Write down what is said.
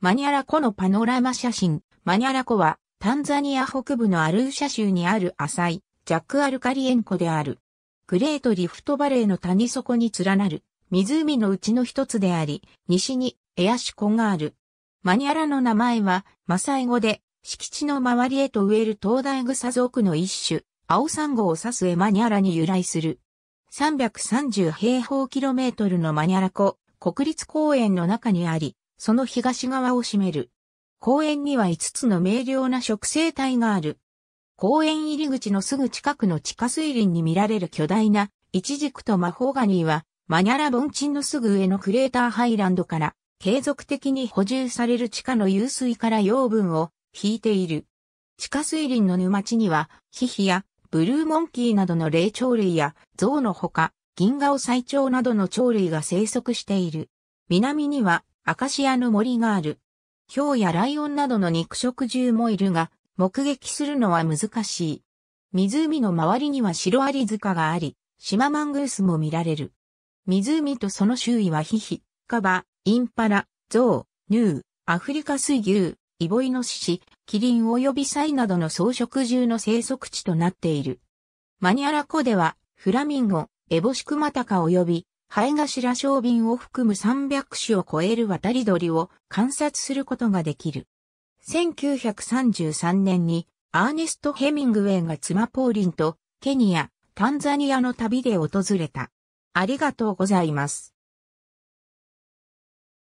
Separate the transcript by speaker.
Speaker 1: マ
Speaker 2: ニャラ湖のパノラマ写真。マニャラ湖は、タンザニア北部のアルーシャ州にある浅い、ジャック・アルカリエン湖である。グレートリフトバレーの谷底に連なる、湖のうちの一つであり、西にエアシ湖がある。マニャラの名前は、マサイ語で、敷地の周りへと植える東大草族の一種、青サンゴを指すエマニャラに由来する。330平方キロメートルのマニャラ湖、国立公園の中にあり、その東側を占める。公園には5つの明瞭な植生体がある。公園入り口のすぐ近くの地下水林に見られる巨大なイチジクとマホーガニーは、マニャラ盆地のすぐ上のクレーターハイランドから継続的に補充される地下の湧水から養分を引いている。地下水林の沼地には、ヒヒやブルーモンキーなどの霊長類や象のほか、銀河を最長などの鳥類が生息している。南にはアカシアの森がある。ヒョウやライオンなどの肉食獣もいるが、目撃するのは難しい。湖の周りにはシロアリ塚があり、シママングースも見られる。湖とその周囲はヒヒ、カバ、インパラ、ゾウ、ヌー、アフリカ水牛、イボイノシシ、キリン及びサイなどの草食獣の生息地となっている。マニアラ湖では、フラミンゴ、エボシクマタカ及びハガシラ小瓶を含む300種を超える渡り鳥を観察することができる。1933年にアーネスト・ヘミングウェイが妻ポーリンとケニア、タンザニアの旅で訪れた。ありがと
Speaker 1: うございます。